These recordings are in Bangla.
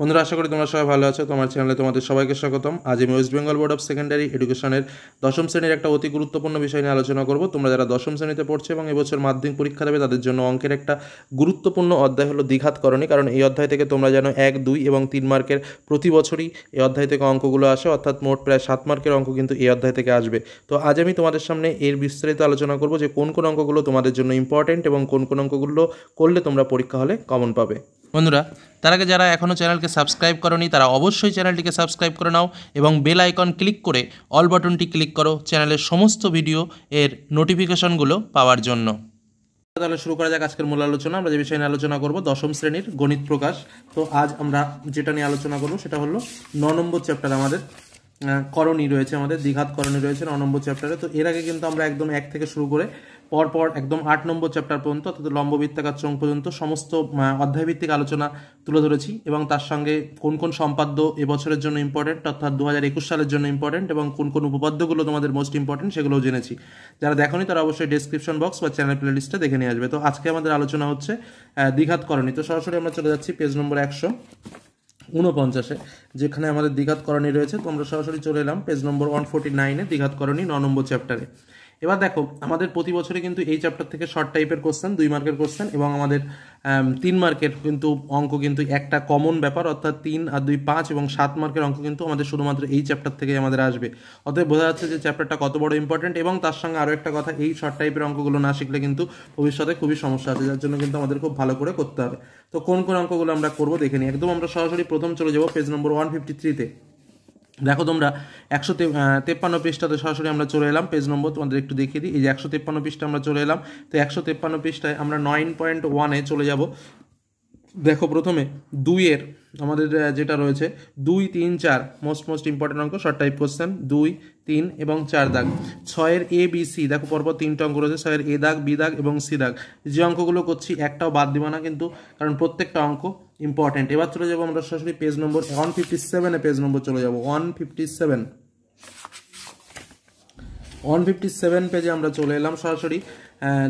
বন্ধুরা আশা করি তোমরা সবাই ভালো আছো তোমার চ্যানেলে তোমাদের সবাইকে স্বাগতম আজ আমি West Bengal board of secondary এডুকেশনের দশম শ্রেণীর একটা অতি গুরুত্বপূর্ণ বিষয় নিয়ে আলোচনা করব তোমরা যারা দশম শ্রেণীতে পড়ছো এবং এবছর মাধ্যমিক পরীক্ষা দেবে তাদের জন্য অঙ্কের একটা গুরুত্বপূর্ণ অধ্যায় হলো দীঘাত করণী কারণ এই অধ্যায় থেকে তোমরা জানো এক দুই এবং তিন মার্কের প্রতি বছরই এই অধ্যায় থেকে অঙ্কগুলো আসে অর্থাৎ মোট প্রায় সাত মার্কের অঙ্ক কিন্তু এই অধ্যায় থেকে আসবে তো আজ আমি তোমাদের সামনে এর বিস্তারিত আলোচনা করব যে কোন কোন অঙ্কগুলো তোমাদের জন্য ইম্পর্টেন্ট এবং কোন কোন অঙ্কগুলো করলে তোমরা পরীক্ষা হলে কমন পাবে বন্ধুরা তার আগে যারা এখনও চ্যানেলকে সাবস্ক্রাইব করনি তারা অবশ্যই চ্যানেলটিকে সাবস্ক্রাইব করে নাও এবং বেল আইকন ক্লিক করে অল বাটনটি ক্লিক করো চ্যানেলের সমস্ত ভিডিও এর নোটিফিকেশনগুলো পাওয়ার জন্য তাহলে শুরু করা যাক আজকের মূল আলোচনা আমরা যে বিষয় নিয়ে আলোচনা করব দশম শ্রেণীর গণিত প্রকাশ তো আজ আমরা যেটা নিয়ে আলোচনা করব সেটা হলো ন নম্বর চ্যাপ্টার আমাদের করণী রয়েছে আমাদের দ্বিঘাত করণী রয়েছে ন নম্বর চ্যাপ্টারে তো এর আগে কিন্তু আমরা একদম এক থেকে শুরু করে পরপর একদম আট নম্বর চ্যাপ্টার পর্যন্ত অর্থাৎ লম্ববৃত্তাকার চোং পর্যন্ত সমস্ত অধ্যায়ভিত্তিক আলোচনা তুলে ধরেছি এবং তার সঙ্গে কোন কোন সম্পাদ্য এবছরের জন্য ইম্পর্টেন্ট অর্থাৎ দু হাজার একুশ সালের জন্য ইম্পর্টেন্ট এবং কোন কোন উপপাদ্যগুলো তোমাদের মোস্ট ইম্পর্টেন্ট সেগুলোও জেনেছি যারা দেখোনি তারা অবশ্যই ডেসক্রিপশন বক্স বা চ্যানেল লিস্টে দেখে নিয়ে আসবে তো আজকে আমাদের আলোচনা হচ্ছে দ্বিঘাত করণী তো সরাসরি আমরা চলে যাচ্ছি পেজ নম্বর একশো ঊনপঞ্চাশে যেখানে আমাদের দ্বিঘাত করণী রয়েছে তো আমরা সরাসরি চলে এলাম পেজ নম্বর ওয়ান ফোর্টি নাইনে দ্বিঘাত করণী ন নম্বর চ্যাপ্টারে এবার দেখো আমাদের প্রতি বছরে কিন্তু এই চ্যাপ্টার থেকে শর্ট টাইপের কোশ্চেন দুই মার্কের কোশ্চেন এবং আমাদের তিন মার্কের কিন্তু অঙ্ক কিন্তু একটা কমন ব্যাপার অর্থাৎ তিন আর দুই পাঁচ এবং সাত মার্কের অঙ্ক কিন্তু আমাদের শুধুমাত্র এই চ্যাপ্টার থেকে আমাদের আসবে অতএব বোঝা যাচ্ছে যে চ্যাপ্টারটা কত বড় ইম্পর্টেন্ট এবং তার সঙ্গে আরও একটা কথা এই শর্ট টাইপের অঙ্কগুলো না শিখলে কিন্তু ভবিষ্যতে খুবই সমস্যা আছে যার জন্য কিন্তু আমাদের খুব ভালো করে করতে হবে তো কোন কোন অঙ্কগুলো আমরা করবো দেখে নিই একদম আমরা সরাসরি প্রথম চলে যাবো পেজ নম্বর ওয়ান ফিফটি থ্রিতে দেখো তোমরা একশো তেপ্পান্ন পৃষ্ঠাতে সরাসরি আমরা চলে এলাম পেজ নম্বর তোমাদের একটু দেখিয়ে দিই এই যে একশো তেপ্পান্ন পৃষ্ঠা আমরা চলে এলাম তো একশো তেপ্পান্ন পৃষ্ঠায় আমরা নাইন পয়েন্ট ওয়ানে চলে যাব দেখো প্রথমে দুইয়ের আমাদের যেটা রয়েছে দুই তিন চার মোস্ট মোস্ট ইম্পর্টেন্ট অঙ্ক শর্ট টাইপ কোশ্চেন দুই তিন এবং চার দাগ ছয়ের এ বি সি দেখো পরপর তিনটা অঙ্ক রয়েছে ছয়ের এ দাগ বি দাগ এবং সি দাগ যে অঙ্কগুলো করছি একটাও বাদ দিব না কিন্তু কারণ প্রত্যেকটা অঙ্ক ইম্পর্টেন্ট এবার চলে যাবো আমরা সরাসরি পেজ নম্বর ওয়ান ফিফটি সেভেনে পেজ নম্বর চলে যাবো one fifty seven one fifty seven পেজে আমরা চলে এলাম সরাসরি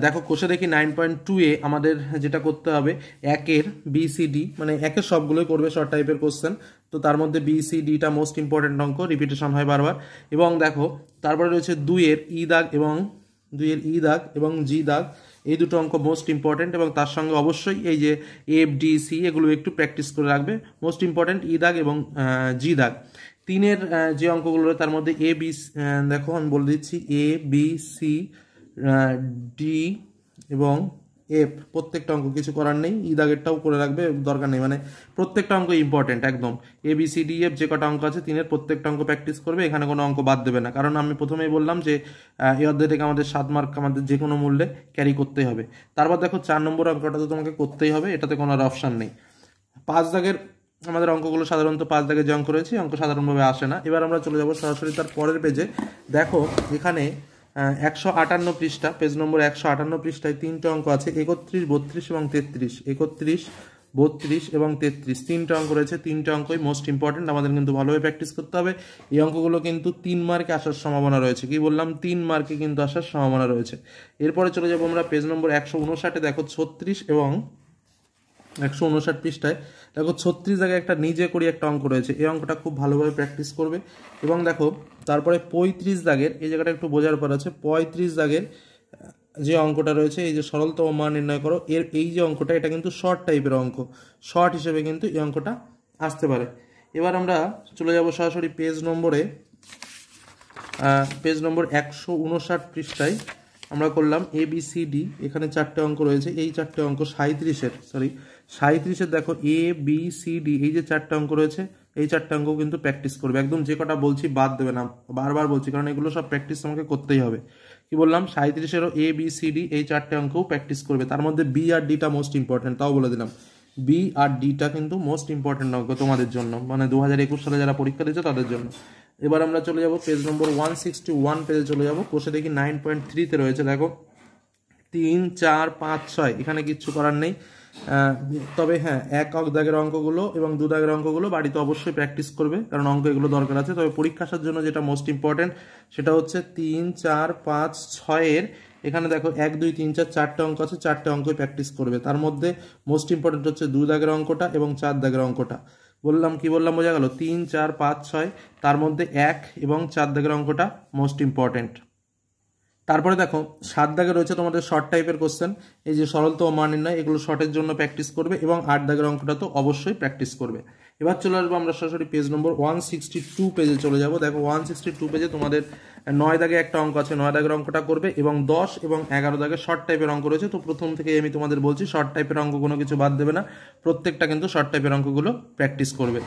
দেখো কোষে দেখি নাইন পয়েন্ট টু এ আমাদের যেটা করতে হবে একের বিসিডি মানে একের সবগুলোই করবে শর্ট টাইপের কোশ্চেন তো তার মধ্যে বিসিডিটা মোস্ট ইম্পর্টেন্ট অঙ্ক রিপিটেশন হয় বারবার এবং দেখো তারপরে রয়েছে দুইয়ের ই e দাগ এবং দুইয়ের ই e দাগ এবং জি দাগ এই দুটো অঙ্ক মোস্ট ইম্পর্ট্যান্ট এবং তার সঙ্গে অবশ্যই এই যে এফ ডি সি এগুলো একটু প্র্যাকটিস করে রাখবে মোস্ট ইম্পর্টেন্ট ই দাগ এবং জি দাগ তিনের যে অঙ্কগুলো তার মধ্যে এ বি দেখো আমি বলে দিচ্ছি এ বি সি ডি এবং এফ প্রত্যেকটা অঙ্ক কিছু করার নেই ঈদ আগেরটাও করে রাখবে দরকার নেই মানে প্রত্যেকটা অঙ্ক ইম্পর্টেন্ট একদম A B C D F যে কটা অঙ্ক আছে তিনের প্রত্যেকটা অঙ্ক প্র্যাকটিস করবে এখানে কোনো অঙ্ক বাদ দেবে না কারণ আমি প্রথমেই বললাম যে এই অধ্যায় থেকে আমাদের সাত মার্ক আমাদের যে কোনো মূল্যে ক্যারি করতেই হবে তারপর দেখো চার নম্বর অঙ্কটা তো তোমাকে করতেই হবে এটাতে কোনো আর অপশান নেই পাঁচ দাগের আমাদের অঙ্কগুলো সাধারণত পাঁচ দাগে যে অঙ্ক রয়েছে অঙ্ক সাধারণভাবে আসে না এবার আমরা চলে যাব সরাসরি তার পরের পেজে দেখো এখানে একশো আটান্ন পৃষ্ঠা পেজ নম্বর একশো আটান্ন পৃষ্ঠায় তিনটে অঙ্ক আছে একত্রিশ বত্রিশ এবং তেত্রিশ একত্রিশ বত্রিশ এবং তেত্রিশ তিনটে অঙ্ক রয়েছে তিনটে অঙ্কই মোস্ট ইম্পর্টেন্ট আমাদের কিন্তু ভালোভাবে প্র্যাকটিস করতে হবে এই অঙ্কগুলো কিন্তু তিন মার্কে আসার সম্ভাবনা রয়েছে কি বললাম তিন মার্কে কিন্তু আসার সম্ভাবনা রয়েছে এরপরে চলে যাব আমরা পেজ নম্বর একশো উনষাটে দেখো ছত্রিশ এবং একশো উনষাট পৃষ্ঠায় দেখো ছত্রিশ জায়গায় একটা নিজে করি একটা অঙ্ক রয়েছে এই অঙ্কটা খুব ভালোভাবে প্র্যাকটিস করবে এবং দেখো তারপরে পঁয়ত্রিশ দাগের এই জায়গাটা একটু বোঝার পর আছে পঁয়ত্রিশ দাগের যে অঙ্কটা রয়েছে এই যে সরলতম মান নির্ণয় করো এর এই যে অঙ্কটা এটা কিন্তু শর্ট টাইপের অঙ্ক শর্ট হিসেবে কিন্তু এই অঙ্কটা আসতে পারে এবার আমরা চলে যাব সরাসরি পেজ নম্বরে পেজ নম্বর একশো উনষাট পৃষ্ঠায় আমরা করলাম এবিসিডি এখানে চারটে অঙ্ক রয়েছে এই চারটে অঙ্ক সাঁত্রিশের সরি সাঁত্রিশে দেখো এ বি সি ডি এই যে চারটা অঙ্ক রয়েছে এই চারটা অঙ্ক কিন্তু প্র্যাকটিস করবে একদম যে কটা বলছি বাদ দেবে না বারবার বলছি কারণ এগুলো সব প্র্যাকটিস তোমাকে করতেই হবে কি বললাম সাঁত্রিশেরও এ বি সি ডি এই চারটে অঙ্কও প্র্যাকটিস করবে তার মধ্যে বি আর ডিটা মোস্ট ইম্পর্টেন্ট তাও বলে দিলাম বি আর ডিটা কিন্তু মোস্ট ইম্পর্টেন্ট অঙ্ক তোমাদের জন্য মানে দু হাজার একুশ সালে যারা পরীক্ষা দিয়েছে তাদের জন্য এবার আমরা চলে যাব page number one sixty one পেজে চলে যাব কোষে দেখি নাইন পয়েন্ট থ্রিতে রয়েছে দেখো তিন চার পাঁচ ছয় এখানে কিচ্ছু করার নেই তবে হ্যাঁ এক অক দাগের অঙ্কগুলো এবং দু দাগের অঙ্কগুলো বাড়িতে অবশ্যই প্র্যাকটিস করবে কারণ অঙ্ক এগুলো দরকার আছে তবে পরীক্ষাসার জন্য যেটা মোস্ট ইম্পর্টেন্ট সেটা হচ্ছে তিন চার পাঁচ ছয়ের এখানে দেখো এক দুই তিন চার চারটে অঙ্ক আছে চারটে অঙ্কই প্র্যাকটিস করবে তার মধ্যে মোস্ট ইম্পর্ট্যান্ট হচ্ছে দু দাগের অঙ্কটা এবং চার দাগের অঙ্কটা বললাম কি বললাম বোঝা গেল তিন চার পাঁচ ছয় তার মধ্যে এক এবং চার দাগের অঙ্কটা মোস্ট ইম্পর্ট্যান্ট তারপরে দেখো সাত দাগে রয়েছে তোমাদের শর্ট টাইপের কোশ্চেন এই যে সরলতম মানের নয় এগুলো শর্টের জন্য প্র্যাকটিস করবে এবং আট দাগের অঙ্কটা তো অবশ্যই প্র্যাকটিস করবে এবার চলে আসবো আমরা সরাসরি page number one sixty two পেজে চলে যাব দেখো ওয়ান সিক্সটি টু পেজে তোমাদের নয় দাগে একটা অঙ্ক আছে নয় দাগের অঙ্কটা করবে এবং দশ এবং এগারো দাগে শর্ট টাইপের অঙ্ক রয়েছে তো প্রথম থেকে আমি তোমাদের বলছি শর্ট টাইপের অঙ্ক কোনো কিছু বাদ দেবে না প্রত্যেকটা কিন্তু শর্ট টাইপের অঙ্কগুলো প্র্যাকটিস করবে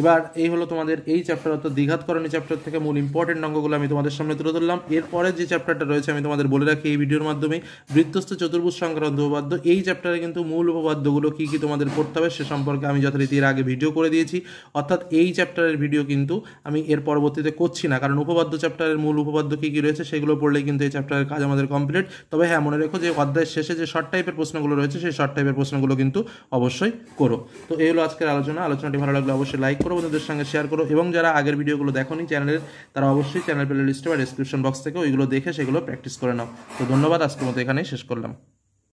এবার এই হলো তোমাদের এই চ্যাপ্টার অর্থাৎ দীঘাতকরণী চ্যাপ্টার থেকে মূল ইম্পর্টেন্ট অঙ্কগুলো আমি তোমাদের সামনে তুলে ধরলাম এরপরে যে চ্যাপ্টারটা রয়েছে আমি তোমাদের বলে রাখি এই ভিডিওর মাধ্যমে বৃত্তস্থ চতুর্ভুজ সংক্রান্ত উপপাদ্য এই চ্যাপ্টারে কিন্তু মূল উপপাদ্যগুলো কী কী তোমাদের পড়তে হবে সে সম্পর্কে আমি যথারীতি এর আগে ভিডিও করে দিয়েছি অর্থাৎ এই চ্যাপ্টারের ভিডিও কিন্তু আমি এর পরবর্তীতে করছি না কারণ উপপাদ্য চ্যাপ্টারের মূল উপপাদ্য কী কী রয়েছে সেগুলো পড়লে কিন্তু এই চ্যাপ্টারের কাজ আমাদের কমপ্লিট তবে হ্যাঁ মনে রেখো যে অধ্যায়ের শেষে যে শর্ট টাইপের প্রশ্নগুলো রয়েছে সেই শর্ট টাইপের প্রশ্নগুলো কিন্তু অবশ্যই করো তো এই হলো আজকের আলোচনা আলোচনাটি ভালো লাগলে অবশ্যই লাইক করো বন্ধুদের সঙ্গে শেয়ার করো এবং যারা আগের ভিডিওগুলো দেখোনি চ্যানেলের তারা অবশ্যই চ্যানেল প্লে লিস্টে বা ডিসক্রিপশন বক্স থেকে ওইগুলো দেখে সেগুলো প্র্যাকটিস করে নাও তো ধন্যবাদ আজকের মতো এখানেই শেষ করলাম